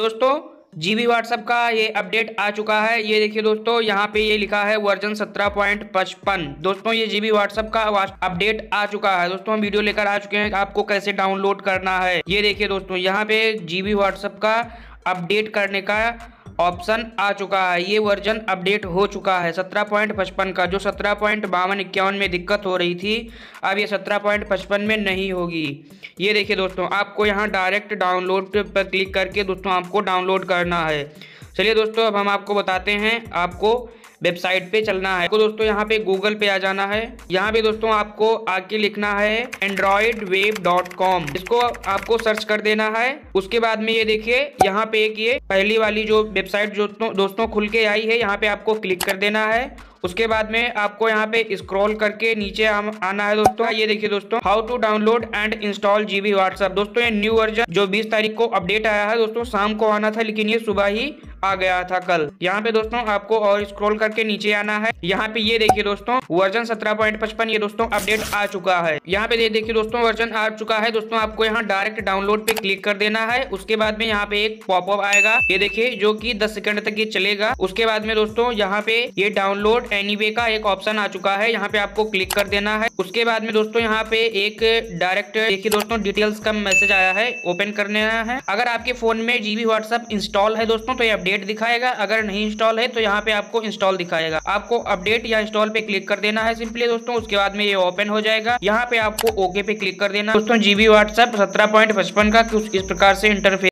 दोस्तों GB WhatsApp का ये अपडेट आ चुका है ये देखिए दोस्तों यहाँ पे ये लिखा है वर्जन 17.55 दोस्तों ये जीबी व्हाट्सएप का अपडेट आ चुका है दोस्तों हम वीडियो लेकर आ चुके हैं आपको कैसे डाउनलोड करना है ये देखिए दोस्तों यहाँ पे जीबी व्हाट्सएप का अपडेट करने का ऑप्शन आ चुका है ये वर्जन अपडेट हो चुका है सत्रह पॉइंट पचपन का जो सत्रह पॉइंट बावन इक्यावन में दिक्कत हो रही थी अब ये सत्रह पॉइंट पचपन में नहीं होगी ये देखिए दोस्तों आपको यहाँ डायरेक्ट डाउनलोड पर क्लिक करके दोस्तों आपको डाउनलोड करना है चलिए दोस्तों अब हम आपको बताते हैं आपको वेबसाइट पे चलना है तो दोस्तों यहाँ पे गूगल पे आ जाना है यहाँ पे दोस्तों आपको आके लिखना है एंड्रॉइड वेब डॉट कॉम इसको आपको सर्च कर देना है उसके बाद में ये देखिए यहाँ पे एक ये पहली वाली जो वेबसाइट जो दोस्तों खुल के आई है यहाँ पे आपको क्लिक कर देना है उसके बाद में आपको यहाँ पे स्क्रॉल करके नीचे आना है दोस्तों ये देखिए दोस्तों how to download and install GB WhatsApp दोस्तों ये न्यू वर्जन जो 20 तारीख को अपडेट आया है दोस्तों शाम को आना था लेकिन ये सुबह ही आ गया था कल यहाँ पे दोस्तों आपको और स्क्रॉल करके नीचे आना है यहाँ पे ये देखिए दोस्तों वर्जन 17.55 ये दोस्तों अपडेट आ चुका है यहाँ पे देखिए दोस्तों वर्जन आ चुका है दोस्तों आपको यहाँ डायरेक्ट डाउनलोड पे क्लिक कर देना है उसके बाद में यहाँ पे एक पॉपअप आएगा ये देखिए जो की दस सेकंड तक ये चलेगा उसके बाद में दोस्तों यहाँ पे ये डाउनलोड एनी का एक ऑप्शन आ चुका है यहाँ पे आपको क्लिक कर देना है उसके बाद में दोस्तों यहाँ पे एक डायरेक्ट देखिए दोस्तों डिटेल्स का मैसेज आया है ओपन करने है अगर आपके फोन में जीबी व्हाट्सएप इंस्टॉल है दोस्तों तो ये अपडेट अपडेट दिखाएगा अगर नहीं इंस्टॉल है तो यहाँ पे आपको इंस्टॉल दिखाएगा आपको अपडेट या इंस्टॉल पे क्लिक कर देना है सिंपली दोस्तों उसके बाद में ये ओपन हो जाएगा यहाँ पे आपको ओके पे क्लिक कर देना दोस्तों जीबी व्हाट्सएप सत्रह का कुछ इस प्रकार से इंटरफेस